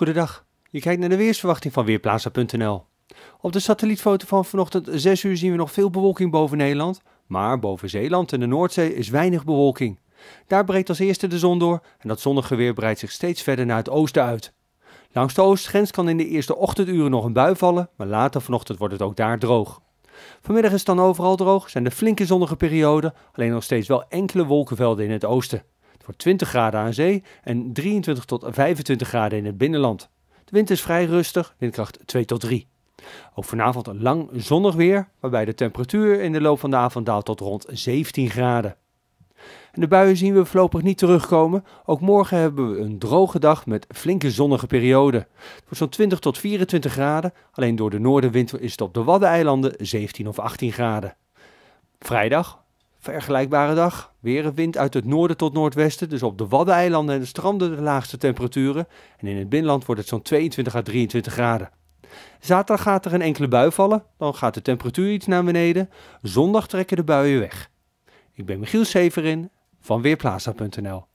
Goedendag, je kijkt naar de weersverwachting van Weerplaza.nl. Op de satellietfoto van vanochtend 6 uur zien we nog veel bewolking boven Nederland, maar boven Zeeland en de Noordzee is weinig bewolking. Daar breekt als eerste de zon door en dat zonnige weer breidt zich steeds verder naar het oosten uit. Langs de oostgrens kan in de eerste ochtenduren nog een bui vallen, maar later vanochtend wordt het ook daar droog. Vanmiddag is het dan overal droog, zijn de flinke zonnige perioden, alleen nog steeds wel enkele wolkenvelden in het oosten. 20 graden aan zee en 23 tot 25 graden in het binnenland. De wind is vrij rustig, windkracht 2 tot 3. Ook vanavond een lang zonnig weer, waarbij de temperatuur in de loop van de avond daalt tot rond 17 graden. En de buien zien we voorlopig niet terugkomen. Ook morgen hebben we een droge dag met flinke zonnige perioden. Voor zo'n 20 tot 24 graden. Alleen door de noordenwind is het op de Waddeneilanden 17 of 18 graden. Vrijdag Vergelijkbare dag, weer een wind uit het noorden tot noordwesten, dus op de Waddeneilanden en de stranden de laagste temperaturen. En in het binnenland wordt het zo'n 22 à 23 graden. Zaterdag gaat er een enkele bui vallen, dan gaat de temperatuur iets naar beneden. Zondag trekken de buien weg. Ik ben Michiel Severin van Weerplaza.nl.